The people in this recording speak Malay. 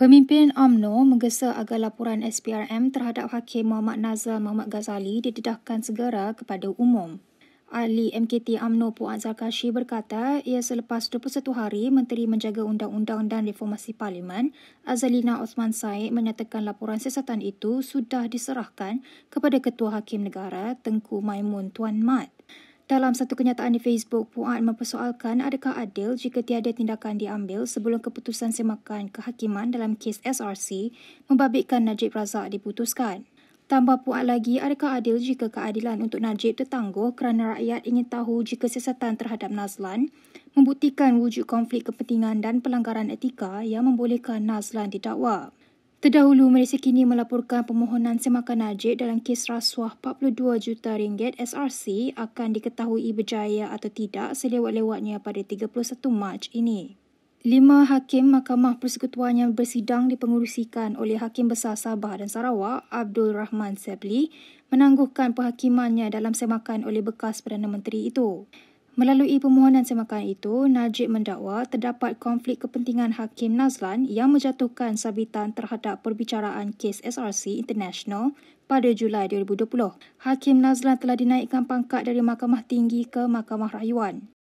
Pemimpin AMNO menggesa agar laporan SPRM terhadap Hakim Muhammad Nazal Muhammad Ghazali didedahkan segera kepada umum. Ahli MKT AMNO Puan Zarkashi berkata ia selepas 21 hari Menteri Menjaga Undang-Undang dan Reformasi Parlimen Azalina Osman Said menyatakan laporan siasatan itu sudah diserahkan kepada Ketua Hakim Negara Tengku Maimun Tuan Mat. Dalam satu kenyataan di Facebook, Puan mempersoalkan adakah adil jika tiada tindakan diambil sebelum keputusan semakan kehakiman dalam kes SRC membabitkan Najib Razak diputuskan. Tambah puak lagi, adakah adil jika keadilan untuk Najib tertangguh kerana rakyat ingin tahu jika siasatan terhadap Nazlan membuktikan wujud konflik kepentingan dan pelanggaran etika yang membolehkan Nazlan didakwa. Terdahulu, Malaysia kini melaporkan permohonan semakan Najib dalam kes rasuah 42 juta ringgit SRC akan diketahui berjaya atau tidak selewat-lewatnya pada 31 Mac ini. Lima hakim Mahkamah Persekutuan yang bersidang dipengurusikan oleh Hakim Besar Sabah dan Sarawak, Abdul Rahman Sebli, menangguhkan perhakimannya dalam semakan oleh bekas Perdana Menteri itu. Melalui permohonan semakan itu, Najib mendakwa terdapat konflik kepentingan Hakim Nazlan yang menjatuhkan sabitan terhadap perbicaraan kes SRC International pada Julai 2020. Hakim Nazlan telah dinaikkan pangkat dari Mahkamah Tinggi ke Mahkamah Rayuan.